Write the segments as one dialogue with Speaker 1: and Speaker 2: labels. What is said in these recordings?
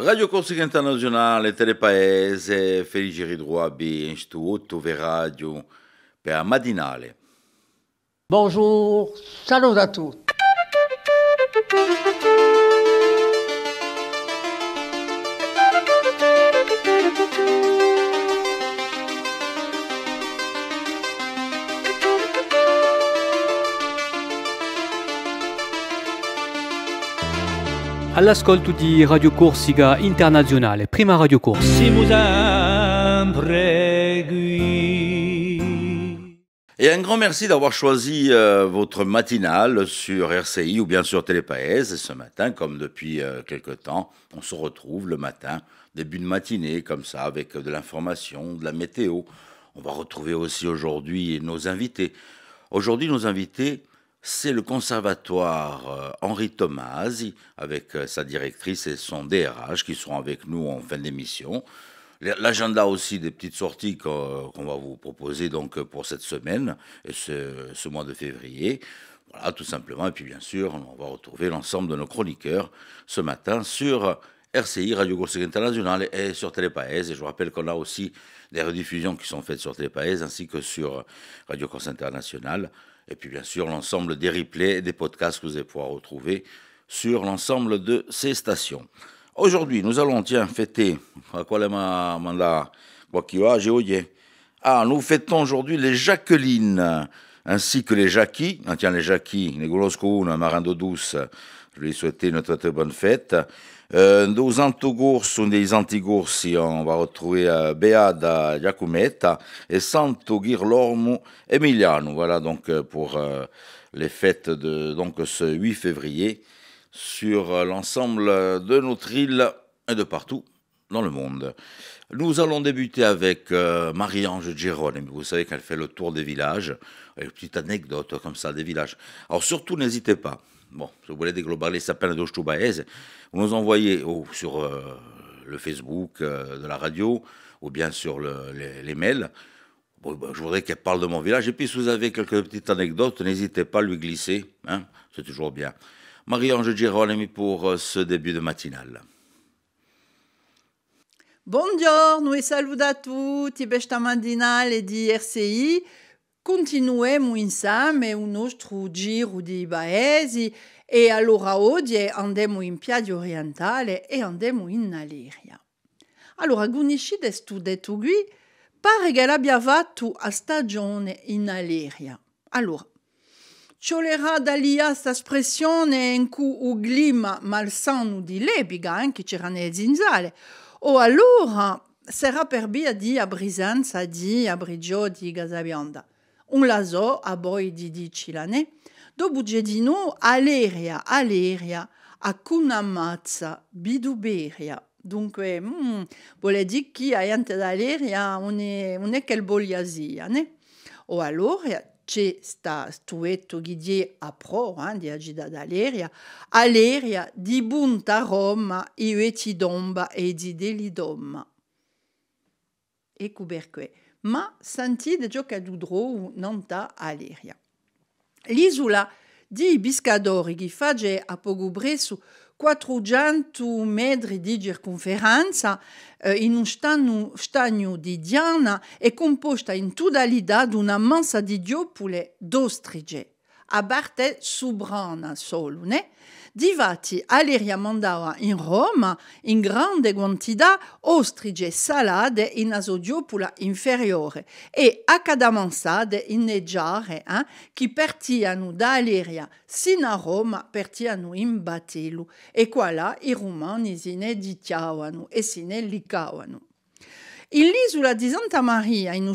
Speaker 1: Radio Corsica Internazionale, Telepaese, Felice Ridruabi, Instituto Veradio per Madinale.
Speaker 2: Buongiorno, saluto a tutti.
Speaker 3: all'ascolto di Radio Corsica Internationale, prima Radio Corsica.
Speaker 1: Et un grand merci d'avoir choisi euh, votre matinale sur RCI ou bien sur Télépaèse. Ce matin, comme depuis euh, quelque temps, on se retrouve le matin, début de matinée, comme ça, avec euh, de l'information, de la météo. On va retrouver aussi aujourd'hui nos invités. Aujourd'hui, nos invités c'est le conservatoire euh, Henri Thomas, avec euh, sa directrice et son DRH, qui seront avec nous en fin d'émission. L'agenda aussi des petites sorties euh, qu'on va vous proposer donc pour cette semaine et ce, mois de février. Voilà, tout simplement. Et puis, bien sûr, on va retrouver l'ensemble de nos chroniqueurs ce matin sur RCI, Radio grosse Internationale et sur Télépaèse. Et je vous rappelle qu'on a aussi des rediffusions qui sont faites sur Pays ainsi que sur Radio Corse Internationale. Et puis bien sûr l'ensemble des replays et des podcasts que vous allez pouvoir retrouver sur l'ensemble de ces stations. Aujourd'hui, nous allons tiens fêter Ah, nous fêtons aujourd'hui les Jacquelines ainsi que les Jackie Ah, tiens les Jackie les un Marin d'eau douce. Je lui souhaiter une très très bonne fête. Euh, nos antigours sont des si on va retrouver euh, Beada Giacometta et Santo Lormo Emiliano. Voilà donc euh, pour euh, les fêtes de donc, ce 8 février sur l'ensemble de notre île et de partout dans le monde. Nous allons débuter avec Marie-Ange Géronime. Vous savez qu'elle fait le tour des villages. Une petite anecdote comme ça des villages. Alors surtout, n'hésitez pas bon, vous voulez des peine de tubaes, vous nous envoyez oh, sur euh, le Facebook euh, de la radio ou bien sur les, mails. Ben, je voudrais qu'elle parle de mon village. Et puis, si vous avez quelques petites anecdotes, n'hésitez pas à lui glisser. Hein. C'est toujours bien. Marie-Ange Girolami pour euh, ce début de matinale.
Speaker 2: Bonjour, nous salut à tous. Besta Mandinale et RCI continuemo insieme un nostro giro di paesi bah, eh, e allora oggi eh, andiamo in Piaggio Orientale e eh, andiamo in Aliria. Allora, Guniscide studetto qui, par che l'abbia fatto a stagione in Aliria. Allora, Ciolerà d'Alia, lì questa espressione in cui il clima malsano di Lebiga, anche che c'erano a zinzale, o allora s'era per via di A di abrigio di Gazabianda un lazo a boi di do di Gedino aleria, aleria, a cunamazza, biduberia. Dunque, mm, vuole dire che d'aleria on è che il ne? O allora c'è sta stuetto che a pro, hein? di agida d'aleria, aleria di bunta Roma, e domba e di E cuberque ma sentite de nanta Aleria. L'isola di Biscadori che face a Pogobresso 400 metri di circonferenza eh, in un stagno, stagno, di Diana è composta in totalità l'idée una massa di diopole à a parte sobrana solo, solune. Divati, Aliria mandava in Roma in grande quantità ostrige salade in asodiopula inferiore e accadamansade inneggiare qui eh, che partiano da Aliria sin a Roma partiano in Batilu e qua i romani si ne e si ne In l'isola di Santa Maria, in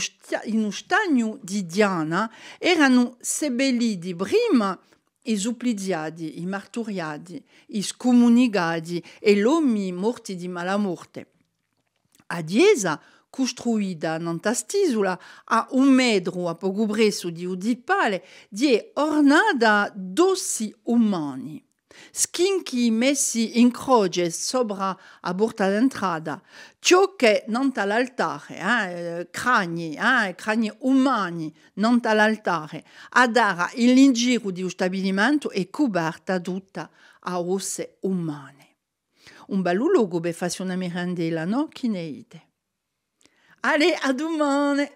Speaker 2: un di Diana, erano di prima i suppliziati, i marturiati, i scomunicati e l'uomo morti di mala morte. A Diesa, costruita in quest'isola a un metro a poco presso di Udipale, di è ornata dossi umani skinchi messi in croce sopra a porta d'entrata, ciò che non all'altare, eh, crani, eh, crani umani non l'altare, a dare ara l'ingiro di un stabilimento e coperta tutta a osse umane. Un bello luogo per fare una merendela, no? Chi ne dite? Ale, a domani!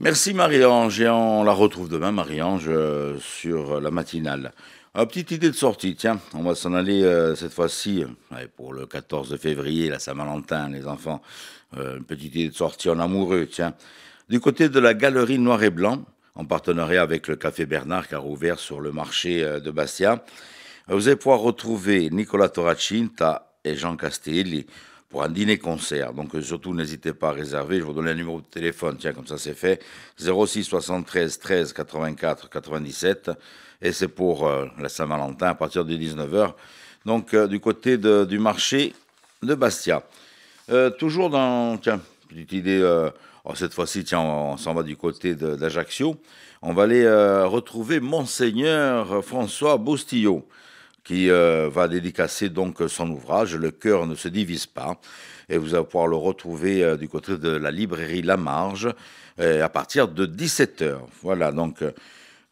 Speaker 1: Merci Marie-Ange et on la retrouve demain Marie-Ange euh, sur la matinale. Une ah, petite idée de sortie, tiens, on va s'en aller euh, cette fois-ci euh, pour le 14 février, la Saint-Valentin, les enfants. une petite idée de sortie en amoureux, tiens. Du côté de la galerie Noir et Blanc, en partenariat avec le Café Bernard qui a rouvert sur le marché de Bastia, vous allez pouvoir retrouver Nicolas Toracinta et Jean Castelli pour un dîner-concert. Donc euh, surtout, n'hésitez pas à réserver. Je vous donne le numéro de téléphone, tiens, comme ça c'est fait. 06 73 13 84 97. Et c'est pour euh, la Saint-Valentin à partir de 19h. Donc euh, du côté du marché de Bastia. toujours dans... Tiens, petite idée... Oh, cette fois-ci, tiens, on, s'en va du côté d'Ajaccio. On va aller retrouver Monseigneur François Bostillot qui euh, va dédicacer donc son ouvrage Le cœur ne se divise pas et vous allez pouvoir le retrouver euh, du côté de la librairie La Marge euh, à partir de 17h. Voilà donc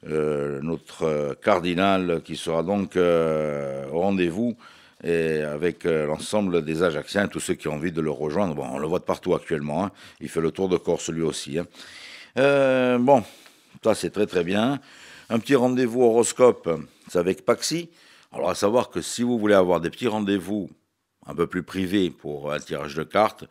Speaker 1: notre cardinal qui sera donc au rendez-vous avec l'ensemble des Ajacciens, tous ceux qui ont envie de le rejoindre. Bon, on le voit de partout actuellement, hein. il fait le tour de Corse lui aussi. Hein. bon, ça c'est très très bien. Un petit rendez-vous horoscope, c'est avec Paxi. Alors à savoir que si vous voulez avoir des petits rendez-vous un peu plus privés pour un tirage de cartes,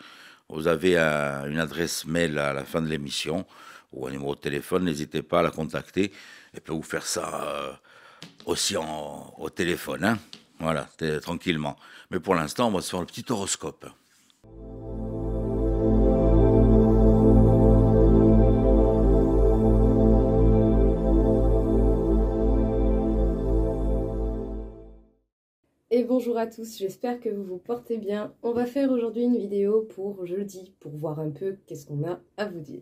Speaker 1: vous avez une adresse mail à la fin de l'émission ou un numéro de téléphone, n'hésitez pas à la contacter. Elle peut vous faire ça euh, aussi au téléphone, hein voilà, tranquillement. Mais pour l'instant, on va se faire le petit horoscope.
Speaker 4: et bonjour à tous, j'espère que vous vous portez bien. On va faire aujourd'hui une vidéo pour jeudi, pour voir un peu qu'est-ce qu'on a à vous dire.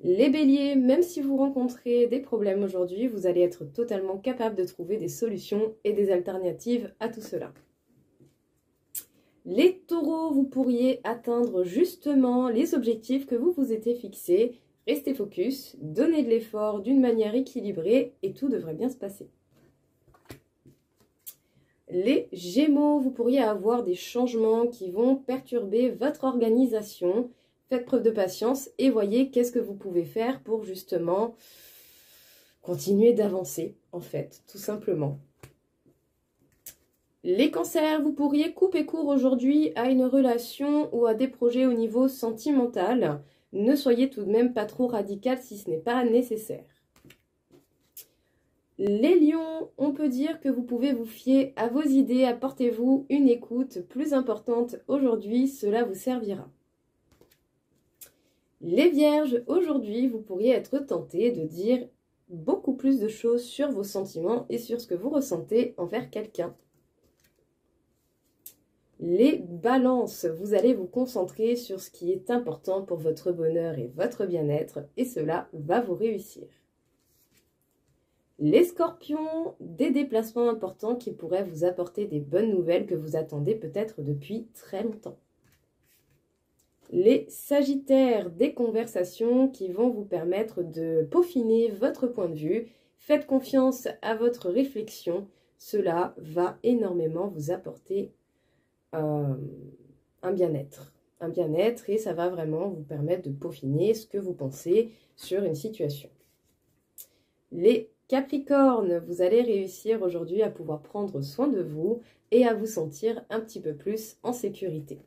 Speaker 4: Les béliers, même si vous rencontrez des problèmes aujourd'hui, vous allez être totalement capable de trouver des solutions et des alternatives à tout cela. Les taureaux, vous pourriez atteindre justement les objectifs que vous vous étiez fixés. Restez focus, donnez de l'effort d'une manière équilibrée et tout devrait bien se passer les Gémeaux, vous pourriez avoir des changements qui vont perturber votre organisation. Faites preuve de patience et voyez qu'est-ce que vous pouvez faire pour justement continuer d'avancer, en fait, tout simplement. Les cancers, vous pourriez couper court aujourd'hui à une relation ou à des projets au niveau sentimental. Ne soyez tout de même pas trop radical si ce n'est pas nécessaire. Les lions, on peut dire que vous pouvez vous fier à vos idées, apportez-vous une écoute plus importante aujourd'hui, cela vous servira. Les vierges, aujourd'hui, vous pourriez être tenté de dire beaucoup plus de choses sur vos sentiments et sur ce que vous ressentez envers quelqu'un. Les balances, vous allez vous concentrer sur ce qui est important pour votre bonheur et votre bien-être, et cela va vous réussir. Les scorpions, des déplacements importants qui pourraient vous apporter des bonnes nouvelles que vous attendez peut-être depuis très longtemps. Les sagittaires, des conversations qui vont vous permettre de peaufiner votre point de vue. Faites confiance à votre réflexion. Cela va énormément vous apporter euh, un bien-être. Un bien-être et ça va vraiment vous permettre de peaufiner ce que vous pensez sur une situation. Les Capricornes, vous allez réussir aujourd'hui à pouvoir prendre soin de vous et à vous sentir un petit peu plus en sécurité.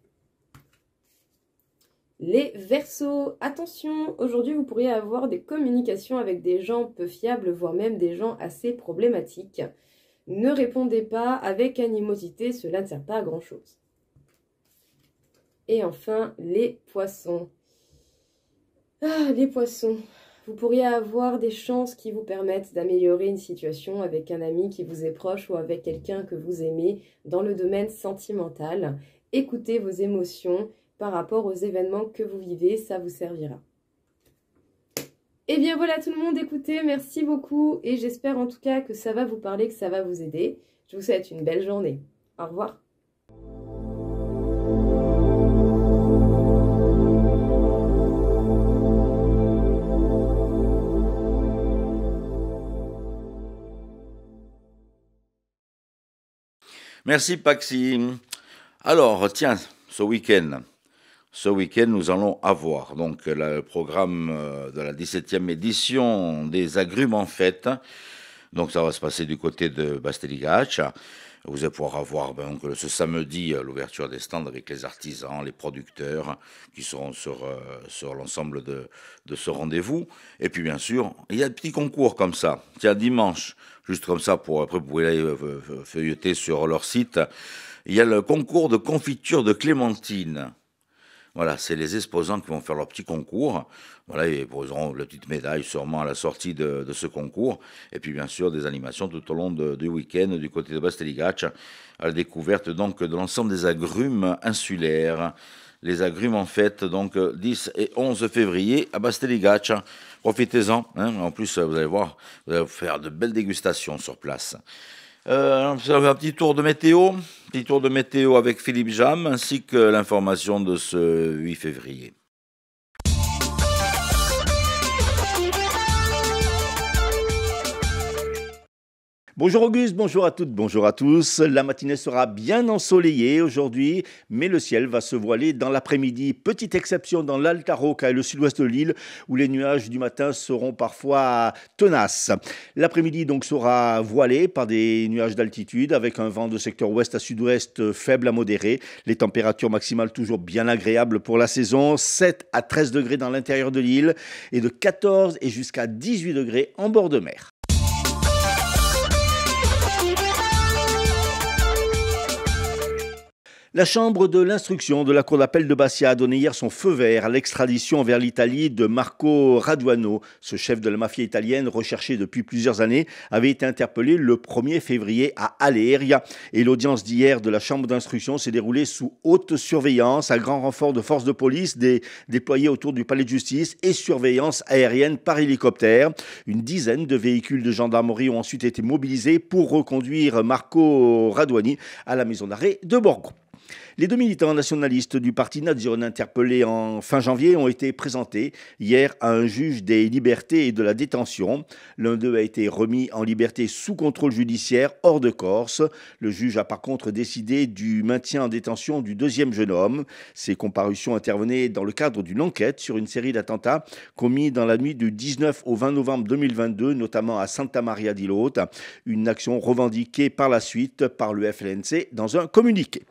Speaker 4: Les Verseaux, attention, aujourd'hui vous pourriez avoir des communications avec des gens peu fiables, voire même des gens assez problématiques. Ne répondez pas avec animosité, cela ne sert pas à grand chose. Et enfin, les Poissons. Ah, les Poissons, vous pourriez avoir des chances qui vous permettent d'améliorer une situation avec un ami qui vous est proche ou avec quelqu'un que vous aimez dans le domaine sentimental. Écoutez vos émotions par rapport aux événements que vous vivez, ça vous servira. Et eh bien voilà tout le monde, écoutez, merci beaucoup et j'espère en tout cas que ça va vous parler, que ça va vous aider. Je vous souhaite une belle journée. Au revoir.
Speaker 1: Merci Paxi. Alors, tiens, ce week-end, ce week-end, nous allons avoir donc le programme euh, de la 17e édition des Agrumes en fête. Donc, ça va se passer du côté de Basteligac. Vous allez pouvoir avoir ben, ce samedi euh, l'ouverture des stands avec les artisans, les producteurs qui seront sur, euh, l'ensemble de, ce rendez-vous. Et puis bien sûr, il y a des petits concours comme ça. Tiens, dimanche, juste comme ça, pour après vous pouvez aller euh, feuilleter sur leur site. Il y a le concours de confiture de clémentine. Voilà, c'est les exposants qui vont faire leur petit concours. Voilà, ils poseront la petite médaille sûrement à la sortie de, ce concours. Et puis, bien sûr, des animations tout au long du week-end du côté de Basteligach, à la découverte donc de l'ensemble des agrumes insulaires les agrumes en fête, donc 10 et 11 février à Basteligach. Profitez-en, hein. en plus vous allez voir, vous allez faire de belles dégustations sur place. Euh, un petit tour de météo, petit tour de météo avec Philippe Jam, ainsi que l'information de ce 8 février.
Speaker 5: Bonjour Auguste, bonjour à toutes, bonjour à tous. La matinée sera bien ensoleillée aujourd'hui, mais le ciel va se voiler dans l'après-midi. Petite exception dans l'Alta Roca et le sud-ouest de l'île, où les nuages du matin seront parfois tenaces. L'après-midi donc sera voilé par des nuages d'altitude, avec un vent de secteur ouest à sud-ouest faible à modéré. Les températures maximales toujours bien agréables pour la saison, 7 à 13 degrés dans l'intérieur de l'île, et de 14 et jusqu'à 18 degrés en bord de mer. La chambre de l'instruction de la cour d'appel de Bastia a donné hier son feu vert à l'extradition vers l'Italie de Marco Raduano. Ce chef de la mafia italienne, recherché depuis plusieurs années, avait été interpellé le 1er février à Aléria. Et l'audience d'hier de la chambre d'instruction s'est déroulée sous haute surveillance, à grand renfort de forces de police déployées autour du palais de justice et surveillance aérienne par hélicoptère. Une dizaine de véhicules de gendarmerie ont ensuite été mobilisés pour reconduire Marco Raduani à la maison d'arrêt de Borgo. Les deux militants nationalistes du parti Naziron interpellés en fin janvier ont été présentés hier à un juge des libertés et de la détention. L'un d'eux a été remis en liberté sous contrôle judiciaire hors de Corse. Le juge a par contre décidé du maintien en détention du deuxième jeune homme. Ces comparutions intervenaient dans le cadre d'une enquête sur une série d'attentats commis dans la nuit du 19 au 20 novembre 2022, notamment à Santa Maria di Lota, une action revendiquée par la suite par le FLNC dans un communiqué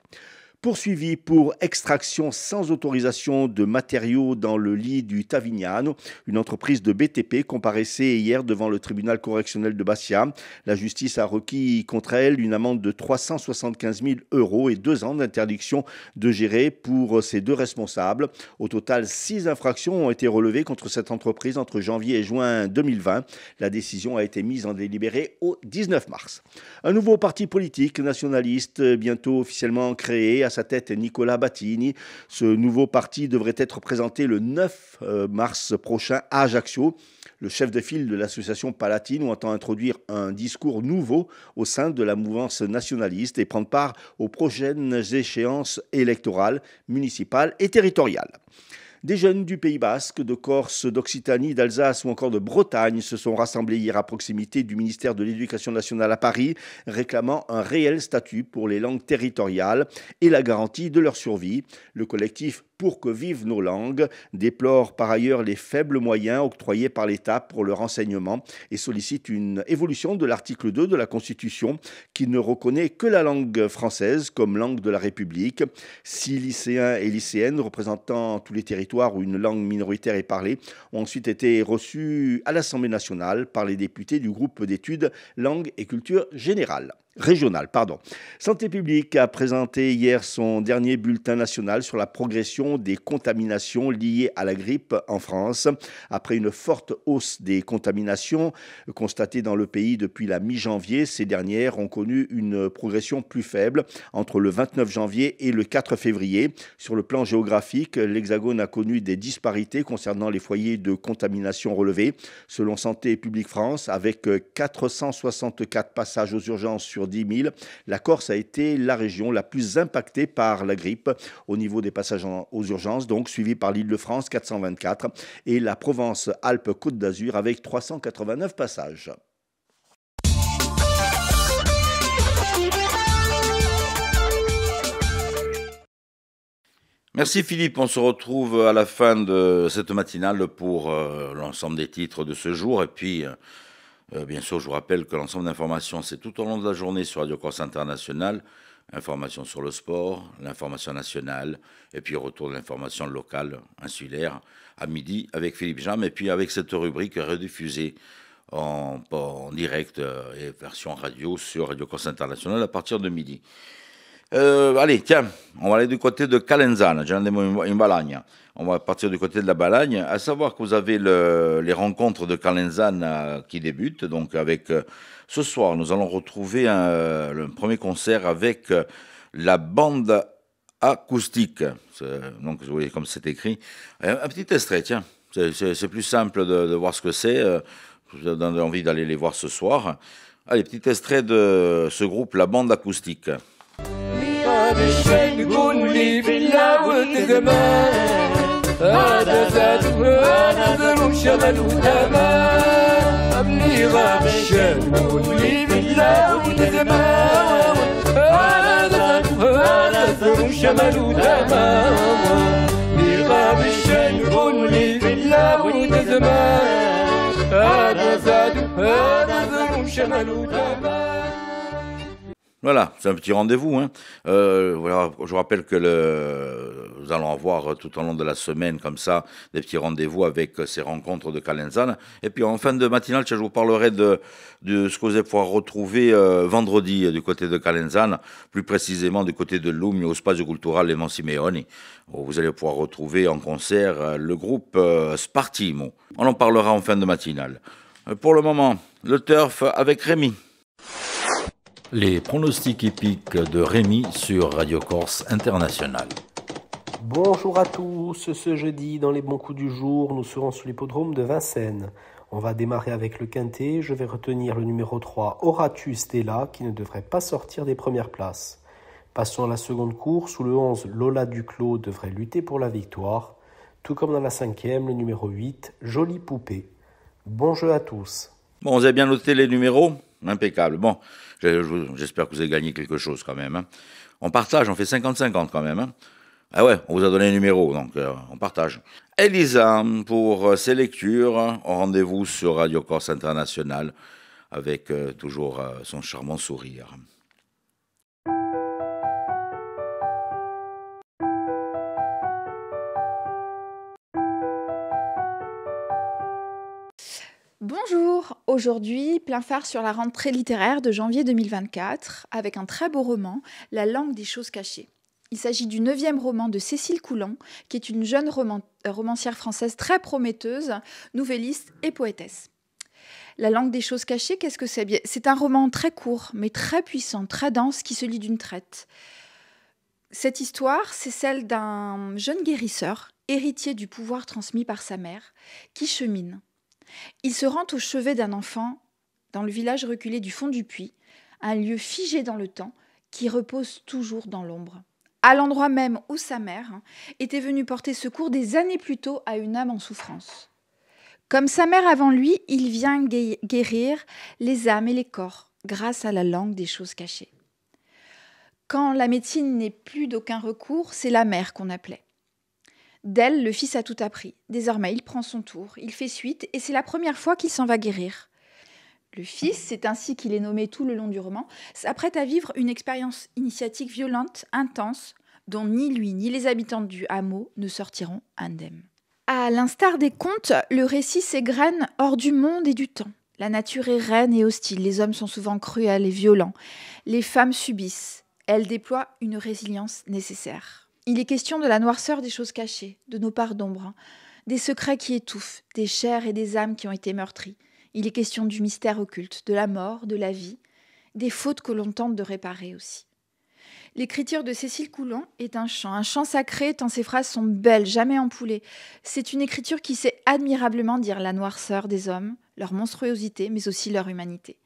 Speaker 5: poursuivi pour extraction sans autorisation de matériaux dans le lit du Tavignano. Une entreprise de BTP comparaissait hier devant le tribunal correctionnel de Bastia. La justice a requis contre elle une amende de 375 000 euros et deux ans d'interdiction de gérer pour ses deux responsables. Au total, six infractions ont été relevées contre cette entreprise entre janvier et juin 2020. La décision a été mise en délibéré au 19 mars. Un nouveau parti politique nationaliste bientôt officiellement créé à sa tête Nicolas Battini. Ce nouveau parti devrait être présenté le 9 euh, mars prochain à Ajaccio. Le chef de file de l'association Palatine entend introduire un discours nouveau au sein de la mouvance nationaliste et prendre part aux prochaines échéances électorales, municipales et territoriales. Des jeunes du Pays Basque, de Corse, d'Occitanie, d'Alsace ou encore de Bretagne se sont rassemblés hier à proximité du ministère de l'Éducation nationale à Paris, réclamant un réel statut pour les langues territoriales et la garantie de leur survie. Le collectif pour que vivent nos langues, déplore par ailleurs les faibles moyens octroyés par l'État pour leur enseignement et sollicite une évolution de l'article 2 de la Constitution qui ne reconnaît que la langue française comme langue de la République. Six lycéens et lycéennes représentant tous les territoires où une langue minoritaire est parlée ont ensuite été reçus à l'Assemblée nationale par les députés du groupe d'études Langue et Culture Générale régionale. Pardon. Santé publique a présenté hier son dernier bulletin national sur la progression des contaminations liées à la grippe en France, après une forte hausse des contaminations constatées dans le pays depuis la mi-janvier. Ces dernières ont connu une progression plus faible entre le 29 janvier et le 4 février. Sur le plan géographique, l'Hexagone a connu des disparités concernant les foyers de contamination relevés. Selon Santé publique France, avec 464 passages aux urgences sur 10 000. La Corse a été la région la plus impactée par la grippe au niveau des passages aux urgences, donc suivie par l'Île-de-France 424 et la Provence-Alpes-Côte d'Azur avec 389 passages.
Speaker 1: Merci Philippe, on se retrouve à la fin de cette matinale pour euh, l'ensemble des titres de ce jour et puis euh, euh, bien sûr, je vous rappelle que l'ensemble d'informations, c'est tout au long de la journée sur Radio Corse International. Information sur le sport, l'information nationale, et puis retour de l'information locale, insulaire, à midi avec Philippe Jam, et puis avec cette rubrique rediffusée en, en direct euh, et version radio sur Radio Corse International à partir de midi. Euh, allez, tiens, on va aller du côté de Calenzana, une Balagne. On va partir du côté de la Balagne. À savoir que vous avez les rencontres de Calenzana euh, qui débutent. Donc, avec euh, ce soir, nous allons retrouver un, le premier concert avec la bande acoustique. Donc, vous voyez comme c'est écrit. Un, petit extrait, tiens. C'est plus simple de, de, voir ce que c'est. Vous avez envie d'aller les voir ce soir. Allez, petit extrait de ce groupe, la bande acoustique.
Speaker 3: بالشي نقول لي بالله والندمان
Speaker 4: هذا
Speaker 3: زاد وانا ذر وشغل وتمام قبلي غاب الشام نقول لي بالله والندمان هذا زاد
Speaker 4: وانا ذر وشغل وتمام غاب الشام
Speaker 3: نقول لي بالله زمان هذا زاد هذا ذر وشغل وتمام
Speaker 1: Voilà, c'est un petit rendez-vous. Hein. Euh, je rappelle que le, nous allons avoir tout au long de la semaine, comme ça, des petits rendez-vous avec euh, ces rencontres de Calenzane. Et puis en fin de matinale, je vous parlerai de, ce que vous allez pouvoir retrouver euh, vendredi euh, du côté de Calenzane, plus précisément du côté de Lumi, au Spazio culturel et Simeoni, où vous allez pouvoir retrouver en concert le groupe Spartimo. On en parlera en fin de matinale. Pour le moment, le turf avec Rémi. Les pronostics épiques de Rémi sur Radio Corse International. Bonjour à tous, ce jeudi dans les bons coups du jour, nous serons sous l'hippodrome de Vincennes. On va démarrer avec le quintet, je vais retenir
Speaker 5: le numéro 3 Oratus Stella qui ne devrait pas sortir des premières places. Passons à la seconde course où le 11 Lola Duclos devrait lutter pour la victoire, tout comme dans la cinquième le numéro 8 Jolie Poupée. Bon jeu à tous.
Speaker 1: Bon, vous avez bien noté les numéros Impeccable. Bon, J'espère que vous avez gagné quelque chose quand même. Hein. On partage, on fait 50-50 quand même. Hein. Ah ouais, on vous a donné un numéro, donc euh, on partage. Elisa, pour euh, ses lectures, rendez-vous sur Radio Corse International avec euh, toujours son charmant sourire.
Speaker 6: Bonjour, aujourd'hui plein phare sur la rentrée littéraire de janvier 2024 avec un très beau roman, La langue des choses cachées. Il s'agit du neuvième roman de Cécile Coulon, qui est une jeune euh, romancière française très prometteuse, nouvelliste et poétesse. La langue des choses cachées, qu'est-ce que c'est C'est un roman très court, mais très puissant, très dense, qui se lit d'une traite. Cette histoire, c'est celle d'un jeune guérisseur, héritier du pouvoir transmis par sa mère, qui chemine il se rend au chevet d'un enfant dans le village reculé du fond du puits, un lieu figé dans le temps qui repose toujours dans l'ombre, à l'endroit même où sa mère était venue porter secours des années plus tôt à une âme en souffrance. Comme sa mère avant lui, il vient guérir les âmes et les corps grâce à la langue des choses cachées. Quand la médecine n'est plus d'aucun recours, c'est la mère qu'on appelait. D'elle, le fils a tout appris. Désormais, il prend son tour, il fait suite, et c'est la première fois qu'il s'en va guérir. Le fils, c'est ainsi qu'il est nommé tout le long du roman, s'apprête à vivre une expérience initiatique violente, intense, dont ni lui ni les habitants du hameau ne sortiront indemnes. À l'instar des contes, le récit s'égrène hors du monde et du temps. La nature est reine et hostile, les hommes sont souvent cruels et violents, les femmes subissent. Elles déploient une résilience nécessaire. Il est question de la noirceur des choses cachées, de nos parts d'ombre, hein. des secrets qui étouffent, des chairs et des âmes qui ont été meurtries. Il est question du mystère occulte, de la mort, de la vie, des fautes que l'on tente de réparer aussi. L'écriture de Cécile Coulon est un chant, un chant sacré tant ses phrases sont belles, jamais empoulées. C'est une écriture qui sait admirablement dire la noirceur des hommes, leur monstruosité, mais aussi leur humanité.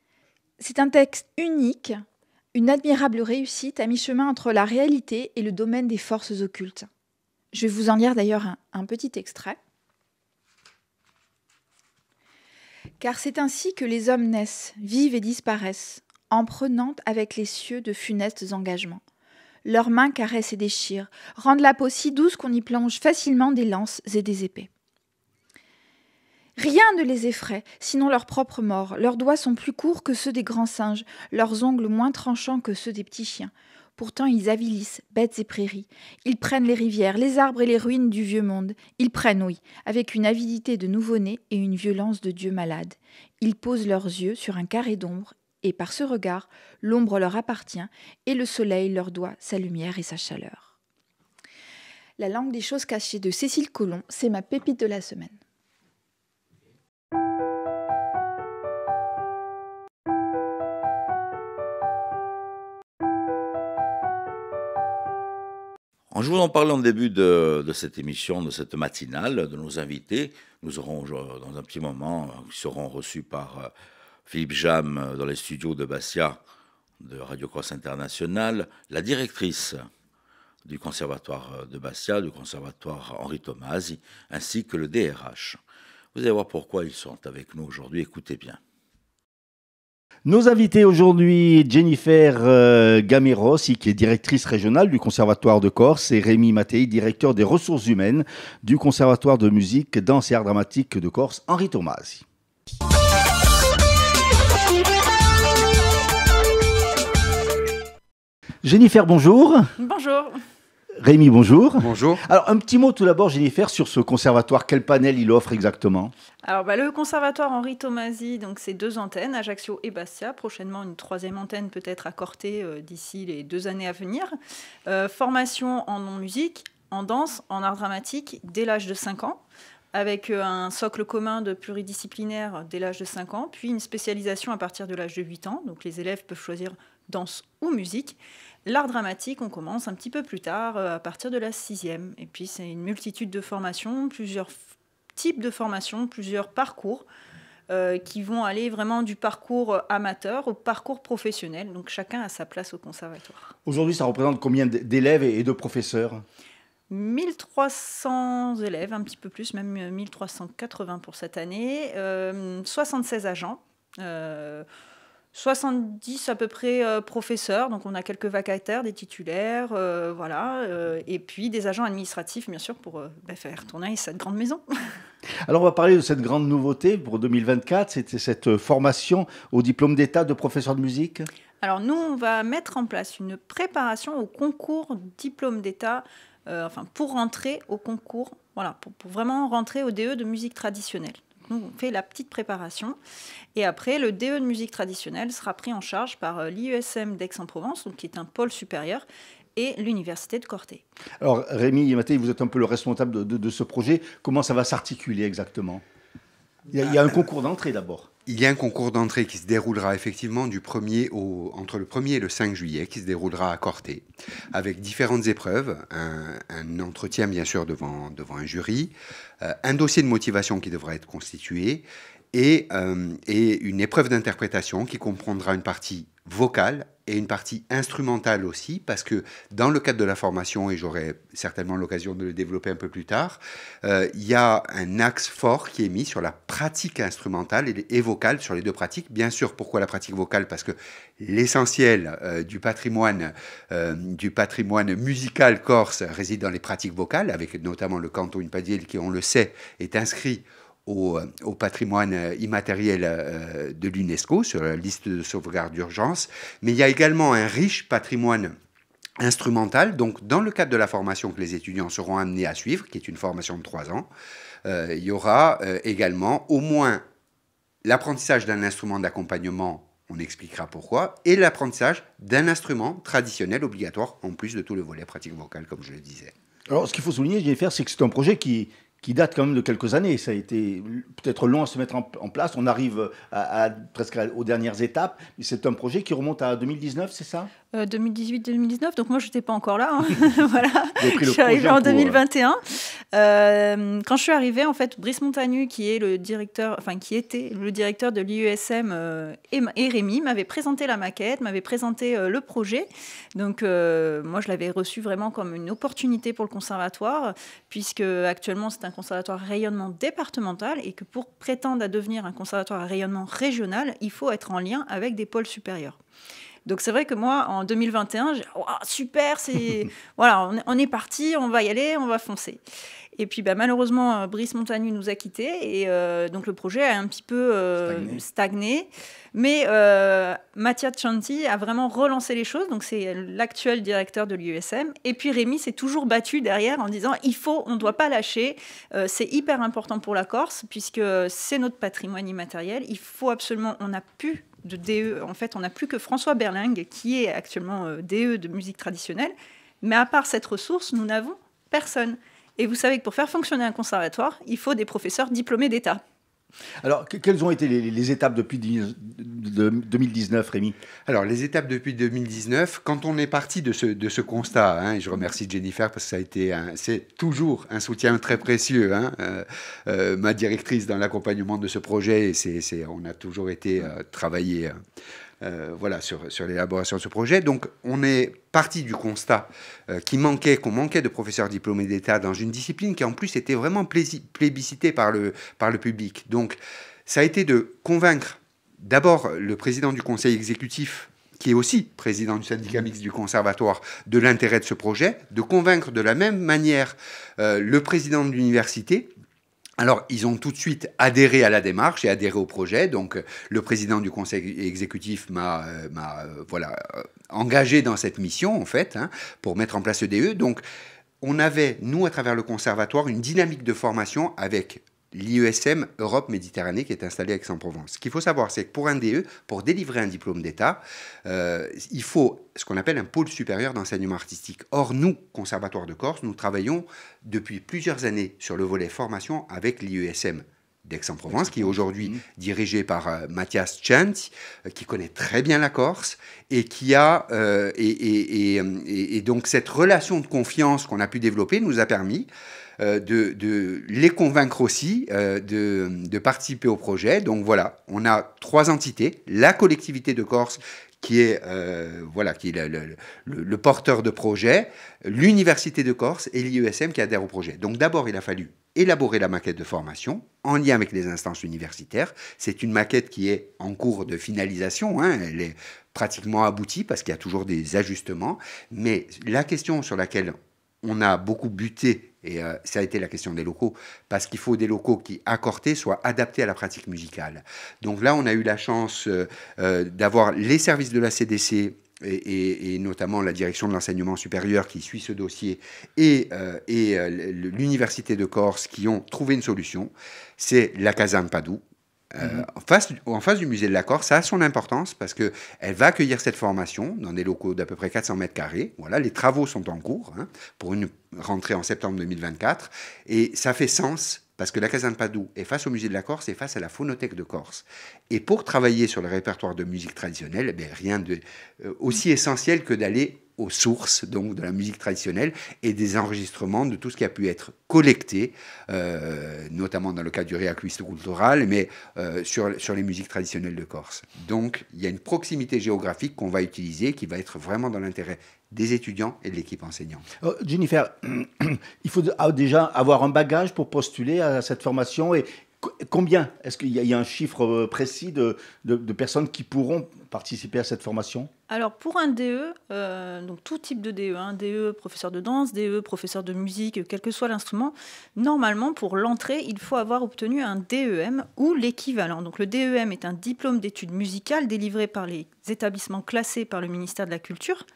Speaker 6: C'est un texte unique une admirable réussite à mi-chemin entre la réalité et le domaine des forces occultes. Je vais vous en lire d'ailleurs un, un petit extrait. Car c'est ainsi que les hommes naissent, vivent et disparaissent, en prenant avec les cieux de funestes engagements. Leurs mains caressent et déchirent, rendent la peau si douce qu'on y plonge facilement des lances et des épées. Rien ne les effraie, sinon leur propre mort. Leurs doigts sont plus courts que ceux des grands singes, leurs ongles moins tranchants que ceux des petits chiens. Pourtant ils avilissent, bêtes et prairies. Ils prennent les rivières, les arbres et les ruines du vieux monde. Ils prennent, oui, avec une avidité de nouveau-né et une violence de Dieu malade. Ils posent leurs yeux sur un carré d'ombre, et par ce regard, l'ombre leur appartient, et le soleil leur doit sa lumière et sa chaleur. La langue des choses cachées de Cécile colomb c'est ma pépite de la semaine.
Speaker 1: En vous en parlant au début de, cette émission, de cette matinale, de nos invités, nous aurons dans un petit moment, ils seront reçus par euh, Philippe Jam euh, dans les studios de Bastia de Radio Cross International, la directrice du conservatoire euh, de Bastia, du conservatoire Henri Tomasi, ainsi que le DRH. Vous allez voir pourquoi ils sont avec nous aujourd'hui, écoutez bien.
Speaker 5: Nos invités aujourd'hui, Jennifer euh, Gamirossi, qui est directrice régionale du Conservatoire de Corse, et Rémi Mattei, directeur des ressources humaines du Conservatoire de musique, danse et arts dramatiques de Corse, Henri Thomas. Jennifer, bonjour. Bonjour. Rémi, bonjour. Bonjour. Alors, un petit mot tout d'abord, Jennifer, sur ce conservatoire. Quel panel il offre exactement
Speaker 7: Alors, bah, le conservatoire Henri Tomasi, donc c'est deux antennes, Ajaccio et Bastia. Prochainement, une troisième antenne peut-être accordée euh, d'ici les deux années à venir. Euh, formation en non-musique, en danse, en art dramatique, dès l'âge de 5 ans avec euh, un socle commun de pluridisciplinaire dès l'âge de 5 ans, puis une spécialisation à partir de l'âge de 8 ans. Donc les élèves peuvent choisir danse ou musique. L'art dramatique, on commence un petit peu plus tard, euh, à partir de la sixième. Et puis c'est une multitude de formations, plusieurs types de formations, plusieurs parcours. Euh, qui vont aller vraiment du parcours euh, amateur au parcours professionnel. Donc chacun a sa place au conservatoire.
Speaker 5: Aujourd'hui, ça représente combien d'élèves et de professeurs
Speaker 7: 1300 élèves, un petit peu plus, même 1380 pour cette année, 76 agents. 70 à peu près euh, professeurs, donc on a quelques vacataires, des titulaires, euh, voilà, euh, et puis des agents administratifs, bien sûr, pour bah, faire tourner cette grande maison.
Speaker 5: Alors on va parler de cette grande nouveauté pour 2024, c'était cette formation au diplôme d'État de professeur de musique.
Speaker 7: Alors nous, on va mettre en place une préparation au concours diplôme d'État, enfin pour rentrer au concours, voilà, pour vraiment rentrer au DE de musique traditionnelle on fait la petite préparation. Et après, le DE de musique traditionnelle sera pris en charge par euh, l'IUSM e d'Aix-en-Provence, qui est un pôle supérieur, et l'Université de Corté.
Speaker 5: Alors, Rémi Mathilde, vous êtes un peu le responsable de, ce projet. Comment ça va
Speaker 3: s'articuler exactement il y, a, un concours
Speaker 5: d'entrée d'abord.
Speaker 3: Il y a un concours d'entrée qui se déroulera effectivement du 1er au, entre le 1er et le 5 juillet, qui se déroulera à Corté, avec différentes épreuves, un, entretien bien sûr devant, devant un jury, euh, un dossier de motivation qui devra être constitué, et, euh, et une épreuve d'interprétation qui comprendra une partie vocale et une partie instrumentale aussi, parce que dans le cadre de la formation, et j'aurai certainement l'occasion de le développer un peu plus tard, euh, il y a un axe fort qui est mis sur la pratique instrumentale et, vocale, sur les deux pratiques. Bien sûr, pourquoi la pratique vocale Parce que l'essentiel euh, euh, du patrimoine, musical corse réside dans les pratiques vocales, avec notamment le canton Une padille qui, on le sait, est inscrit euh, au, patrimoine euh, immatériel euh, de l'UNESCO sur la liste de sauvegarde d'urgence, mais il y a également un riche patrimoine instrumental. donc dans le cadre de la formation que les étudiants seront amenés à suivre, qui est une formation de trois ans, il y aura également au moins l'apprentissage d'un instrument d'accompagnement, on expliquera pourquoi, et l'apprentissage d'un instrument traditionnel obligatoire, en plus de tout le volet pratique vocale, comme je le disais.
Speaker 5: Alors ce qu'il faut souligner, faire c'est que c'est un projet qui, qui date quand même de quelques années. Ça a été peut-être long à se mettre en, place. On arrive à, presque aux dernières étapes. C'est un projet qui remonte à 2019, c'est ça
Speaker 7: 2018-2019. Euh, Donc moi, je n'étais pas encore là. Hein. voilà. Je suis arrivée en, 2021. Euh, quand je suis arrivée, en fait, Brice Montagnu, qui est le directeur, enfin qui était le directeur de l'IUSM e euh, et, et, Rémi, m'avait présenté la maquette, m'avait présenté le projet. Donc moi, je l'avais reçu vraiment comme une opportunité pour le conservatoire, puisque actuellement, c'est un conservatoire à rayonnement départemental et que pour prétendre à devenir un conservatoire à rayonnement régional, il faut être en lien avec des pôles supérieurs. Donc c'est vrai que moi, en 2021, ah, super, c'est voilà, on, est parti, on va y aller, on va foncer. Et puis bah, malheureusement, euh, Brice Montagnu nous a quittés et euh, donc le projet a un petit peu euh, stagné. Mais euh, Chanti a vraiment relancé les choses. Donc c'est l'actuel directeur de l'USM. E et puis Rémi s'est toujours battu derrière en disant il faut, on ne doit pas lâcher. c'est hyper important pour la Corse puisque c'est notre patrimoine immatériel. Il faut absolument, on a pu de e. En fait, on n'a plus que François Berling, qui est actuellement euh, DE de musique traditionnelle. Mais à part cette ressource, nous n'avons personne. Et vous savez que pour faire fonctionner un conservatoire, il faut des professeurs diplômés d'État.
Speaker 3: Alors, quelles ont été les, étapes depuis 2019, Rémi Alors, les étapes depuis 2019, quand on est parti de ce, de ce constat, hein, et je remercie Jennifer parce que ça a été, c'est toujours un soutien très précieux. Hein, euh, euh, ma directrice dans l'accompagnement de ce projet, c'est, on a toujours été euh, travaillé hein. Euh, voilà, sur, l'élaboration de ce projet. Donc on est parti du constat euh, manquait, qu'on manquait de professeurs diplômés d'État dans une discipline qui en plus était vraiment plébiscitée par le, par le public. Donc ça a été de convaincre d'abord le président du conseil exécutif qui est aussi président du syndicat mixte du conservatoire, de l'intérêt de ce projet, de convaincre de la même manière euh, le président de l'université, alors, ils ont tout de suite adhéré à la démarche et adhéré au projet. Donc, euh, le président du conseil exécutif m'a euh, euh, voilà, engagé dans cette mission, en fait, hein, pour mettre en place ce DE. Donc, on avait, nous, à travers le conservatoire, une dynamique de formation avec l'IESM Europe Méditerranée qui est installée à Aix-en-Provence. Ce qu'il faut savoir, c'est que pour un DE, pour délivrer un diplôme d'État, euh, il faut ce qu'on appelle un pôle supérieur d'enseignement artistique. Or, nous, Conservatoire de Corse, nous travaillons depuis plusieurs années sur le volet formation avec l'IESM d'Aix-en-Provence, qui est aujourd'hui mmh. dirigé par euh, Mathias Chant, euh, qui connaît très bien la Corse, et qui a... et, donc cette relation de confiance qu'on a pu développer nous a permis euh, de, les convaincre aussi euh, de, participer au projet. Donc voilà, on a trois entités, la collectivité de Corse qui est, euh, voilà, qui est le, porteur de projet, l'Université de Corse et l'IESM qui adhèrent au projet. Donc d'abord, il a fallu élaborer la maquette de formation en lien avec les instances universitaires. C'est une maquette qui est en cours de finalisation, hein. elle est pratiquement aboutie parce qu'il y a toujours des ajustements, mais la question sur laquelle on a beaucoup buté, et euh, ça a été la question des locaux, parce qu'il faut des locaux qui, accortés, soient adaptés à la pratique musicale. Donc là, on a eu la chance euh, euh, d'avoir les services de la CDC et, notamment la direction de l'enseignement supérieur qui suit ce dossier, et, l'Université de Corse qui ont trouvé une solution, c'est la caserne Padoue, euh, mhm. en, face, du musée de la Corse, ça a son importance parce que elle va accueillir cette formation dans des locaux d'à peu près 400 mètres carrés. Voilà, les travaux sont en cours hein, pour une rentrée en septembre 2024 et ça fait sens parce que la Caserne Padoue est face au musée de la Corse et face à la phonothèque de Corse. Et pour travailler sur le répertoire de musique traditionnelle, eh rien de euh, aussi essentiel que d'aller aux sources donc de la musique traditionnelle et des enregistrements de tout ce qui a pu être collecté, euh, notamment dans le cas du réacquisto cultural, mais euh, sur, sur les musiques traditionnelles de Corse. Donc il y a une proximité géographique qu'on va utiliser qui va être vraiment dans l'intérêt des étudiants et de l'équipe enseignante.
Speaker 5: Euh, Jennifer, il faut déjà avoir un bagage pour postuler à cette formation et, Combien Est-ce qu'il y, a un chiffre euh, précis de, personnes qui pourront participer à cette formation
Speaker 7: Alors pour un DE, euh, donc tout type de DE, un hein, DE professeur de danse, DE professeur de musique, quel que soit l'instrument, normalement pour l'entrée, il faut avoir obtenu un DEM ou l'équivalent. Donc le DEM est un diplôme d'études musicales délivré par les établissements classés par le ministère de la Culture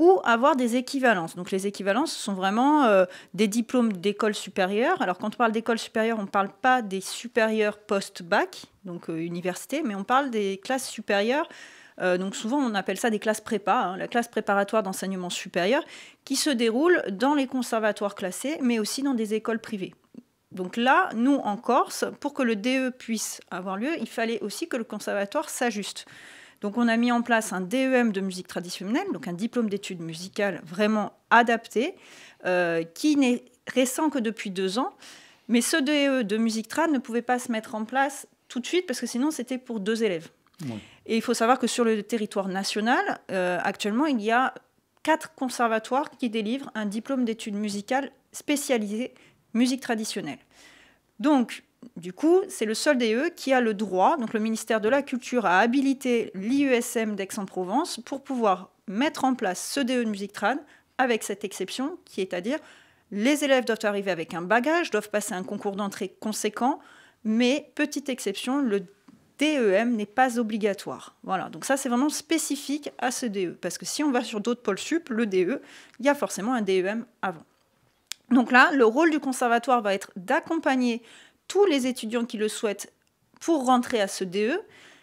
Speaker 7: ou avoir des équivalences. Donc les équivalences sont vraiment euh, des diplômes d'école supérieure. Alors quand on parle d'école supérieure, on ne parle pas des supérieurs post-bac, donc euh, université, mais on parle des classes supérieures. Euh, donc souvent on appelle ça des classes prépa, hein, la classe préparatoire d'enseignement supérieur, qui se déroule dans les conservatoires classés, mais aussi dans des écoles privées. Donc là, nous en Corse, pour que le DE puisse avoir lieu, il fallait aussi que le conservatoire s'ajuste. Donc on a mis en place un DEM de musique traditionnelle, donc un diplôme d'études musicales vraiment adapté, euh, qui n'est récent que depuis deux ans. Mais ce DEM de musique trad ne pouvait pas se mettre en place tout de suite parce que sinon c'était pour deux élèves. Et il faut savoir que sur le territoire national, euh, actuellement, il y a quatre conservatoires qui délivrent un diplôme d'études musicales spécialisé musique traditionnelle. Donc, du coup, c'est le seul DE qui a le droit, donc le ministère de la Culture a habilité l'IUSM e d'Aix-en-Provence pour pouvoir mettre en place ce DE de musique avec cette exception qui est à dire les élèves doivent arriver avec un bagage, doivent passer un concours d'entrée conséquent, mais petite exception, le DEM n'est pas obligatoire. Voilà, donc ça c'est vraiment spécifique à ce DE, parce que si on va sur d'autres pôles sup, le DE, il y a forcément un DEM avant. Donc là, le rôle du conservatoire va être d'accompagner tous les étudiants qui le souhaitent pour rentrer à ce DE,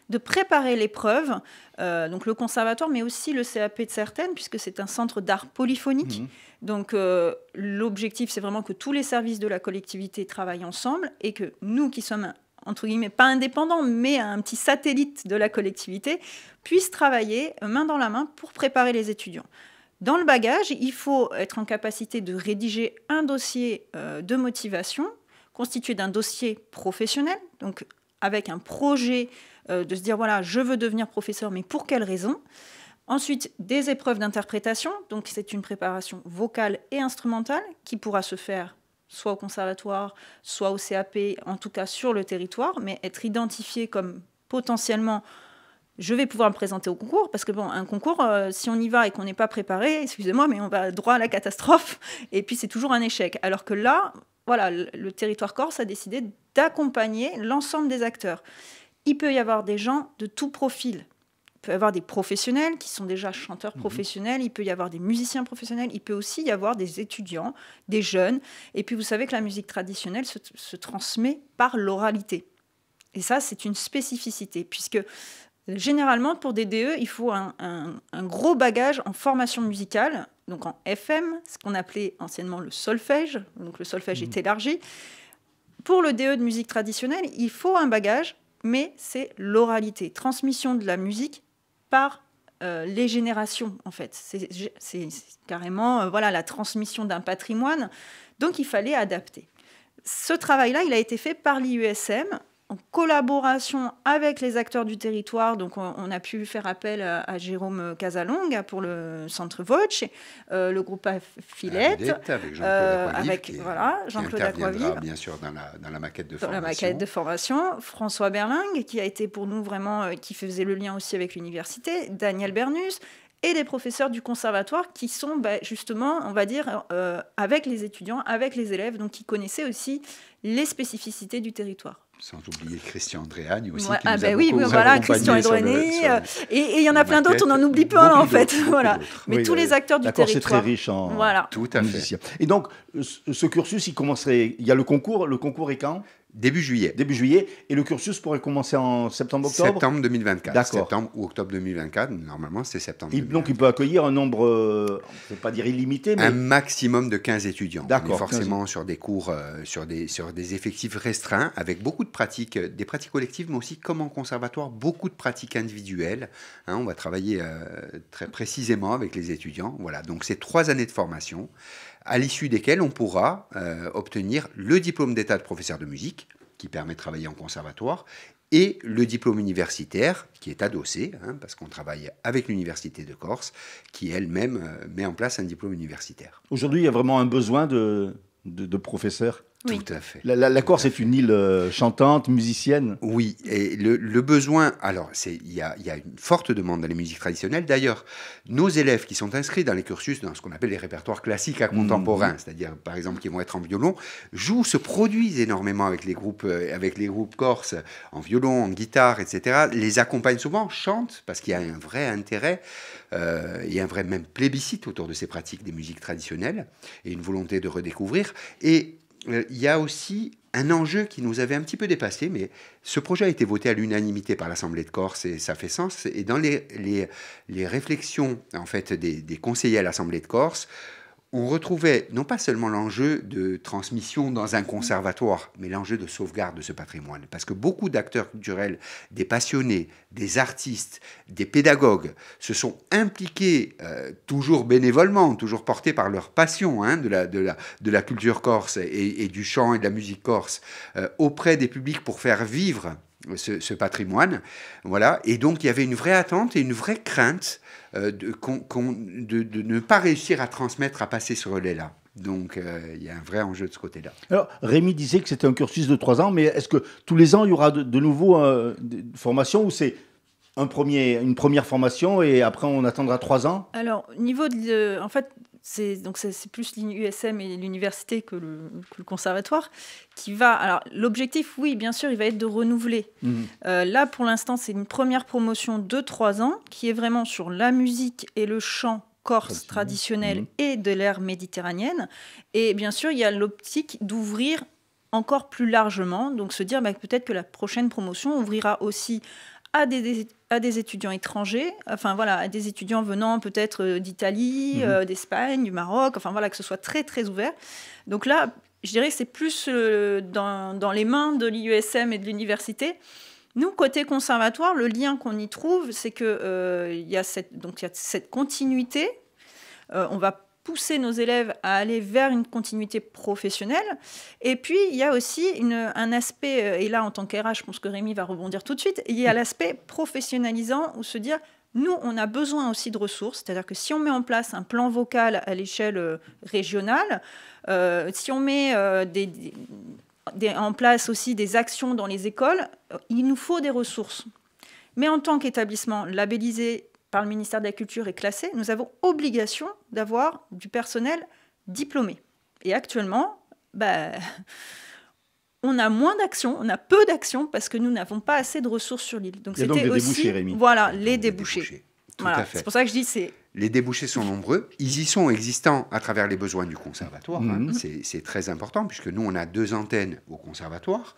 Speaker 7: de préparer l'épreuve, euh, donc le conservatoire, mais aussi le CAP de certaines, puisque c'est un centre d'art polyphonique. Mhm. Donc euh, l'objectif, c'est vraiment que tous les services de la collectivité travaillent ensemble et que nous, qui sommes entre guillemets, pas indépendants, mais un petit satellite de la collectivité, puissent travailler main dans la main pour préparer les étudiants. Dans le bagage, il faut être en capacité de rédiger un dossier euh, de motivation constitué d'un dossier professionnel, donc avec un projet euh, de se dire voilà, je veux devenir professeur, mais pour quelle raison Ensuite, des épreuves d'interprétation, donc c'est une préparation vocale et instrumentale qui pourra se faire soit au conservatoire, soit au CAP, en tout cas sur le territoire, mais être identifié comme potentiellement je vais pouvoir me présenter au concours parce que bon, un concours, euh, si on y va et qu'on n'est pas préparé, excusez-moi, mais on va droit à la catastrophe et puis c'est toujours un échec. Alors que là, voilà, le territoire corse a décidé d'accompagner l'ensemble des acteurs. Il peut y avoir des gens de tout profil. Il peut y avoir des professionnels qui sont déjà chanteurs mhm. professionnels, il peut y avoir des musiciens professionnels, il peut aussi y avoir des étudiants, des jeunes. Et puis vous savez que la musique traditionnelle se, transmet par l'oralité. Et ça, c'est une spécificité, puisque généralement, pour des DE, il faut un gros bagage en formation musicale donc en FM, ce qu'on appelait anciennement le solfège, donc le solfège mm. est élargi. Pour le DE de musique traditionnelle, il faut un bagage, mais c'est l'oralité, transmission de la musique par euh, les générations, en fait. C'est carrément euh, voilà la transmission d'un patrimoine, donc il fallait adapter. Ce travail-là, il a été fait par l'IUSM e en collaboration avec les acteurs du territoire. Donc, on, a pu faire appel à, Jérôme Casalonga pour le Centre Voce, euh, le groupe filette avec Jean-Claude euh, avec, Jean
Speaker 3: bien sûr, dans la, dans la maquette de dans formation. la maquette
Speaker 7: de formation. François Berling, qui a été pour nous vraiment, euh, qui faisait le lien aussi avec l'université, Daniel Bernus, et des professeurs du conservatoire qui sont bah, justement, on va dire, euh, avec les étudiants, avec les élèves, donc qui connaissaient aussi les spécificités du territoire
Speaker 3: sans oublier Christian Andréagne aussi. qui ah ben oui, voilà, Christian Andréagne.
Speaker 7: et il y en a plein d'autres, on n'en oublie pas hein, en fait. Voilà. Mais tous les acteurs du territoire. c'est très riche en voilà.
Speaker 5: Tout à fait. Et donc, ce cursus, il commencerait. Il y a le concours, le concours est quand Début juillet. Début juillet. Et le cursus pourrait commencer en septembre-octobre Septembre 2024. D'accord. Septembre
Speaker 3: ou octobre 2024. Normalement, c'est septembre.
Speaker 5: donc, il peut accueillir un nombre, on ne peut pas dire illimité, mais. Un
Speaker 3: maximum de 15 étudiants. D'accord. forcément sur des cours, euh, sur, des, sur des effectifs restreints, avec beaucoup de pratiques, euh, des pratiques collectives, mais aussi, comme en conservatoire, beaucoup de pratiques individuelles. Hein. on va travailler euh, très précisément avec les étudiants. Voilà. Donc, c'est trois années de formation à l'issue desquels on pourra euh, obtenir le diplôme d'état de professeur de musique, qui permet de travailler en conservatoire, et le diplôme universitaire, qui est adossé, hein, parce qu'on travaille avec l'Université de Corse, qui elle-même euh, met en place un diplôme universitaire. Aujourd'hui, il y a vraiment un besoin de, de professeurs tout à fait. La, Corse est une île euh, chantante, musicienne. Oui, et le, besoin, alors il y, a, une forte demande dans les musiques traditionnelles. D'ailleurs, nos élèves qui sont inscrits dans les cursus, dans ce qu'on appelle les répertoires classiques à mmh. contemporains, c'est-à-dire par exemple qui vont être en violon, jouent, se produisent énormément avec les groupes, euh, avec les groupes corses, en violon, en guitare, etc. Les accompagnent souvent, chantent, parce qu'il y a un vrai intérêt euh, il y a un vrai même plébiscite autour de ces pratiques des musiques traditionnelles et une volonté de redécouvrir. Et euh, il y a aussi un enjeu qui nous avait un petit peu dépassé, mais ce projet a été voté à l'unanimité par l'Assemblée de Corse et ça fait sens. Et dans les, réflexions en fait des conseillers à l'Assemblée de Corse, on retrouvait non pas seulement l'enjeu de transmission dans un conservatoire, mais l'enjeu de sauvegarde de ce patrimoine. Parce que beaucoup d'acteurs culturels, des passionnés, des artistes, des pédagogues, se sont impliqués, euh, toujours bénévolement, toujours portés par leur passion hein, de, la, culture corse et, du chant et de la musique corse, euh, auprès des publics pour faire vivre ce, ce, patrimoine. Voilà. Et donc, il y avait une vraie attente et une vraie crainte euh, de, ne pas réussir à transmettre, à passer ce relais-là. Donc euh, il y a un vrai enjeu de ce côté-là.
Speaker 5: Alors Rémi disait que c'était un cursus de trois ans, mais est-ce que tous les ans il y aura de, nouveau une euh, formation ou c'est un premier, une première formation et après on attendra trois ans
Speaker 7: Alors niveau de, en fait c'est donc c'est plus l'USM et l'université que, le, conservatoire qui va. Alors l'objectif, oui, bien sûr, il va être de renouveler. Mmh. Euh, là, pour l'instant, c'est une première promotion de trois ans qui est vraiment sur la musique et le chant corse traditionnel mmh. et de l'ère méditerranéenne. Et bien sûr, il y a l'optique d'ouvrir encore plus largement, donc se dire bah, peut-être que la prochaine promotion ouvrira aussi à des, à des étudiants étrangers, enfin voilà, à des étudiants venant peut-être euh, d'Italie, mhm. euh, d'Espagne, du Maroc, enfin voilà, que ce soit très très ouvert. Donc là, je dirais que c'est plus euh, dans, les mains de l'IUSM et de l'université. Nous, côté conservatoire, le lien qu'on y trouve, c'est que il y, a cette, y a cette continuité. on va pousser nos élèves à aller vers une continuité professionnelle. Et puis, il y a aussi un aspect, euh, et là, en tant qu'RH, je pense que Rémi va rebondir tout de suite, il y a l'aspect professionnalisant où se dire, nous, on a besoin aussi de ressources, c'est-à-dire que si on met en place un plan vocal à l'échelle euh, régionale, euh, si on met en place aussi des actions dans les écoles, il nous faut des ressources. Mais en tant qu'établissement labellisé par le ministère de la Culture est classé, nous avons obligation d'avoir du personnel diplômé. Et actuellement, bah, on a moins d'actions, on a peu d'actions parce que nous n'avons pas assez de ressources sur l'île. Donc c'était aussi voilà les débouchés. c'est pour ça que je dis c'est
Speaker 3: les débouchés sont nombreux. Ils y sont existants à travers les besoins du conservatoire. Hein. Mhm. C'est très important puisque nous, on a deux antennes au conservatoire.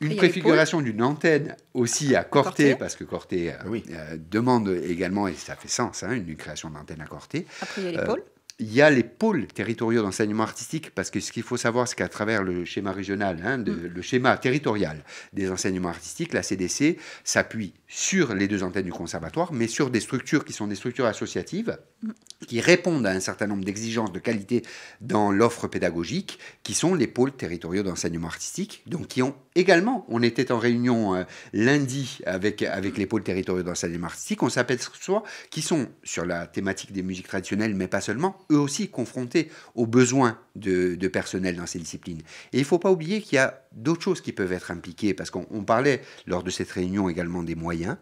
Speaker 3: Une préfiguration d'une antenne aussi à Corté, parce que Corté euh, euh, demande également, et ça fait sens, hein, une création d'antenne à Corté. Après, il y a euh, il y a les pôles territoriaux d'enseignement artistique, parce que ce qu'il faut savoir, c'est qu'à travers le schéma régional, hein, mm. le schéma territorial des enseignements artistiques, la CDC s'appuie sur les deux antennes du conservatoire, mais sur des structures qui sont des structures associatives, mm. qui répondent à un certain nombre d'exigences de qualité dans l'offre pédagogique, qui sont les pôles territoriaux d'enseignement artistique, donc qui ont également, on était en réunion euh, lundi avec, avec les pôles territoriaux d'enseignement artistique, on s'appelle soir qui sont sur la thématique des musiques traditionnelles, mais pas seulement, eux aussi confrontés aux besoins de, personnel dans ces disciplines. Et il ne faut pas oublier qu'il y a d'autres choses qui peuvent être impliquées, parce qu'on parlait lors de cette réunion également des moyens.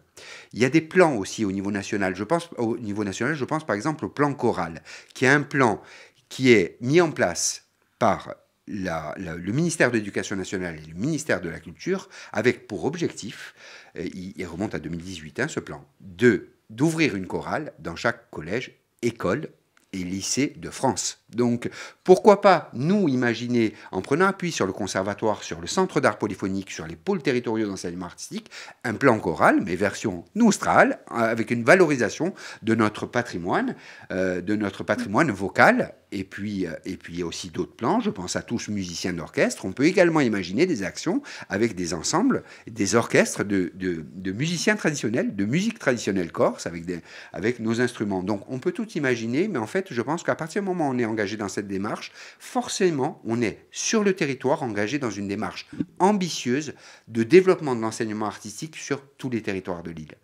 Speaker 3: Il y a des plans aussi au niveau national. Je pense au niveau national, je pense par exemple au plan choral, qui est un plan qui est mis en place par la, le ministère de l'Éducation nationale et le ministère de la Culture, avec pour objectif, euh, il, remonte à 2018 hein, ce plan, de d'ouvrir une chorale dans chaque collège, école les lycées de France. Donc pourquoi pas nous imaginer, en prenant appui sur le conservatoire, sur le centre d'art polyphonique, sur les pôles territoriaux d'enseignement artistique, un plan choral, mais version noustrale, euh, avec une valorisation de notre patrimoine, euh, de notre patrimoine vocal et puis, euh, et puis il y a aussi d'autres plans, je pense à tous musiciens d'orchestre. On peut également imaginer des actions avec des ensembles, des orchestres de, de, de musiciens traditionnels, de musique traditionnelle corse, avec, des, avec nos instruments. Donc on peut tout imaginer, mais en fait je pense qu'à partir du moment où on est engagé dans cette démarche, forcément on est sur le territoire engagé dans une démarche ambitieuse de développement de l'enseignement artistique sur tous les territoires de l'île.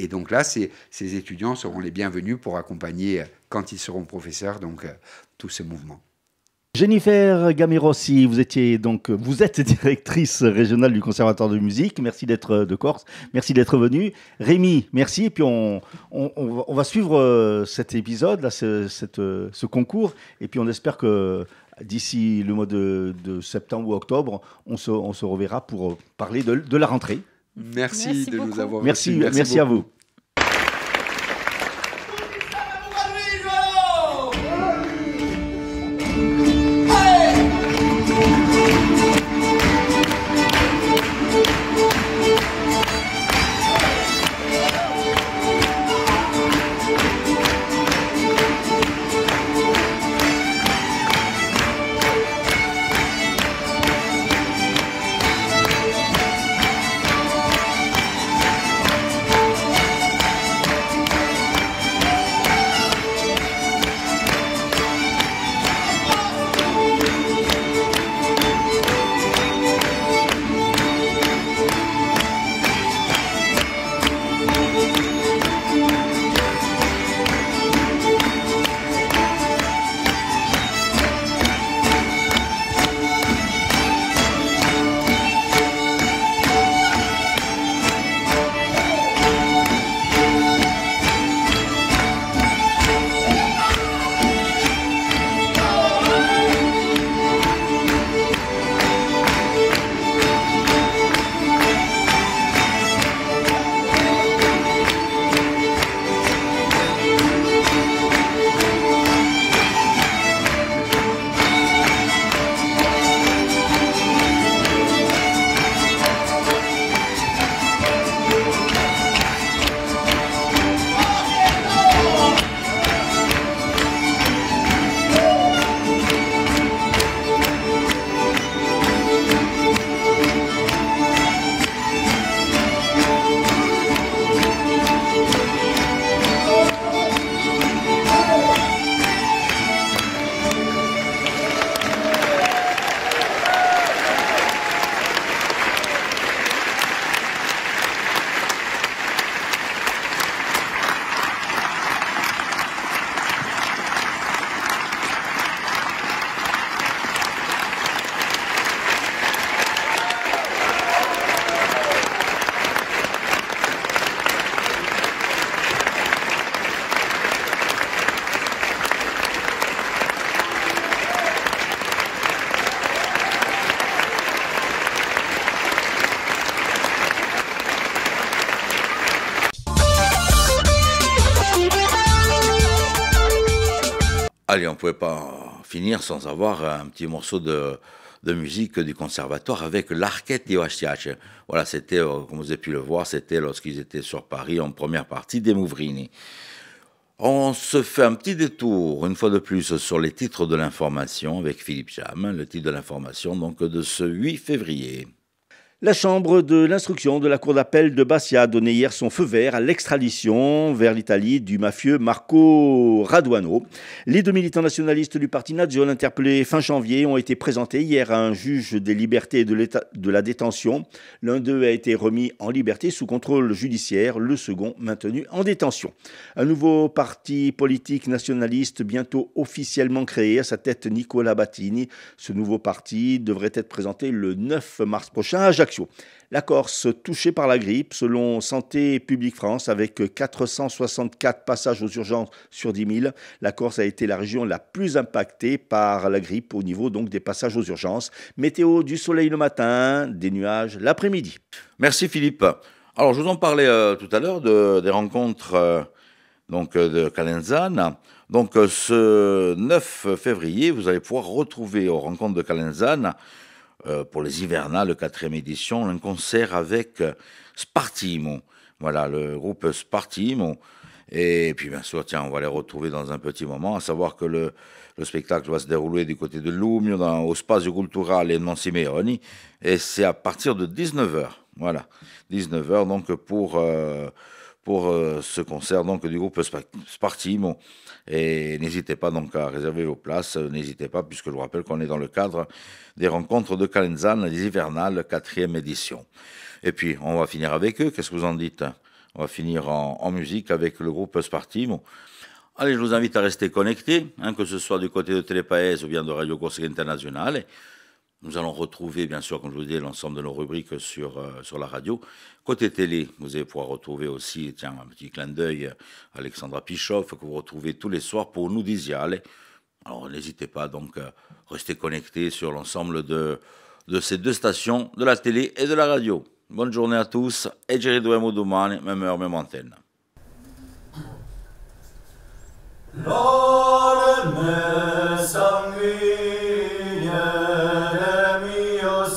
Speaker 3: Et donc là, ces, ces, étudiants seront les bienvenus pour accompagner, euh, quand ils seront professeurs, donc, euh, tous ces mouvements.
Speaker 5: – Jennifer Gamirossi, vous étiez donc, vous êtes directrice régionale du Conservatoire de musique. Merci d'être euh, de Corse. Merci d'être venue. Rémi, merci. Et puis on, on, va suivre euh, cet épisode, là, ce, cette, euh, ce concours. Et puis on espère que d'ici le mois de, septembre ou octobre, on se, reverra pour parler de, la rentrée.
Speaker 3: Merci, de nous avoir. Merci, merci, merci à vous.
Speaker 1: ne pouvait pas finir sans avoir un petit morceau de, musique du conservatoire avec l'arquette d'IOHTH. Voilà, c'était, euh, comme vous avez pu le voir, c'était lorsqu'ils étaient sur Paris en première partie des Mouvrini. On se fait un petit détour, une fois de plus, sur les titres de l'information avec Philippe Jam, le titre de l'information donc de ce 8 février.
Speaker 5: La chambre de l'instruction de la cour d'appel de Bastia a donné hier son feu vert à l'extradition vers l'Italie du mafieux Marco Raduano. Les deux militants nationalistes du parti Nazion interpellés fin janvier ont été présentés hier à un juge des libertés et de, la détention. L'un d'eux a été remis en liberté sous contrôle judiciaire, le second maintenu en détention. Un nouveau parti politique nationaliste bientôt officiellement créé, à sa tête Nicola Battini. Ce nouveau parti devrait être présenté le 9 mars prochain à Jacques la Corse touchée par la grippe, selon Santé publique France, avec 464 passages aux urgences sur 10 000. La Corse a été la région la plus impactée par la grippe au niveau donc des passages aux urgences. Météo du soleil le matin, des nuages
Speaker 1: l'après-midi. Merci Philippe. Alors je vous en parlais euh, tout à l'heure des rencontres euh, donc euh, de Calenzane. Donc ce 9 février, vous allez pouvoir retrouver aux rencontres de Calenzane euh, pour les hivernales, quatrième édition, un concert avec euh, Spartimo. Voilà, le groupe Spartimo. Et puis bien sûr, tiens, on va les retrouver dans un petit moment, à savoir que le, spectacle va se dérouler du côté de Lumio, dans, au Spazio Cultural, et non et c'est à partir de 19h. Voilà, 19h donc pour... Euh, pour euh, ce concert donc du groupe Spartimo. Et n'hésitez pas donc à réserver vos places, euh, n'hésitez pas puisque je vous rappelle qu'on est dans le cadre des rencontres de Calenzane, les hivernales, quatrième édition. Et puis on va finir avec eux, qu'est-ce que vous en dites On va finir en, musique avec le groupe Spartimo. Allez, je vous invite à rester connectés, hein, que ce soit du côté de Télépaès ou bien de Radio Corsica Internationale. Nous allons retrouver, bien sûr, comme je vous disais, l'ensemble de nos rubriques sur, euh, sur la radio. Côté télé, vous allez pouvoir retrouver aussi, tiens, un petit clin d'œil, euh, Alexandra Pichoff, que vous retrouvez tous les soirs pour nous dire, allez. Alors, n'hésitez pas, donc, euh, restez connectés sur l'ensemble de, de ces deux stations, de la télé et de la radio. Bonne journée à tous, et Jerry Douemo demain, même heure, même antenne.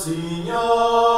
Speaker 5: Senhor.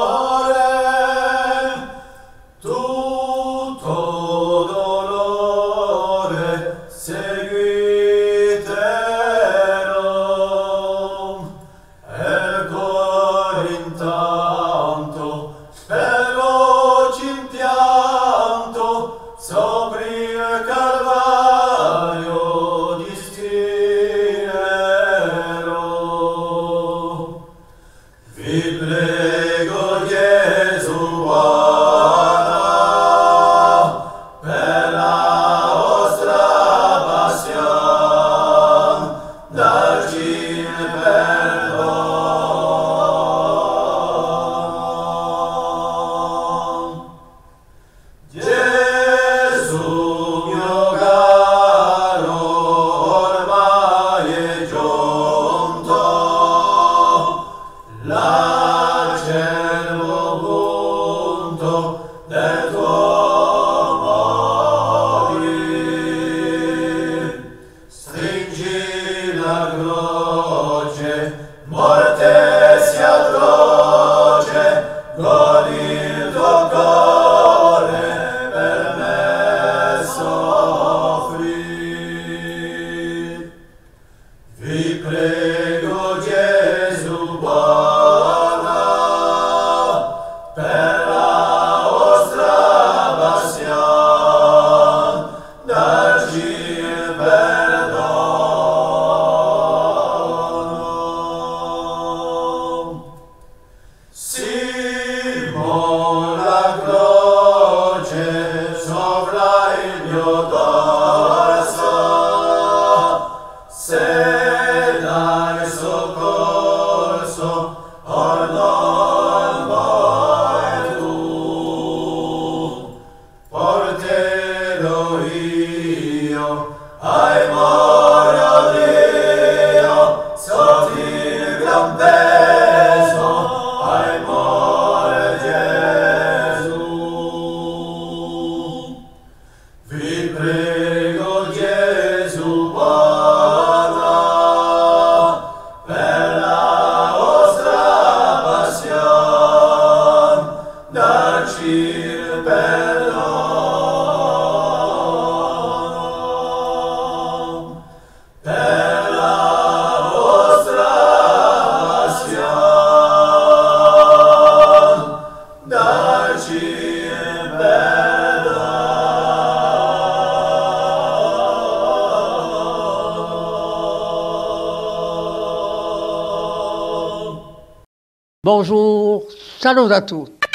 Speaker 2: Saluta a tutti.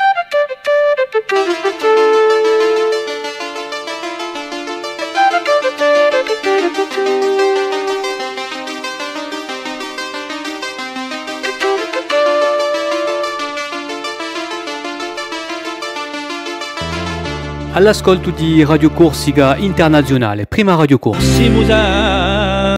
Speaker 3: All'ascolto di Radio Corsica Internazionale, prima Radio Corsica.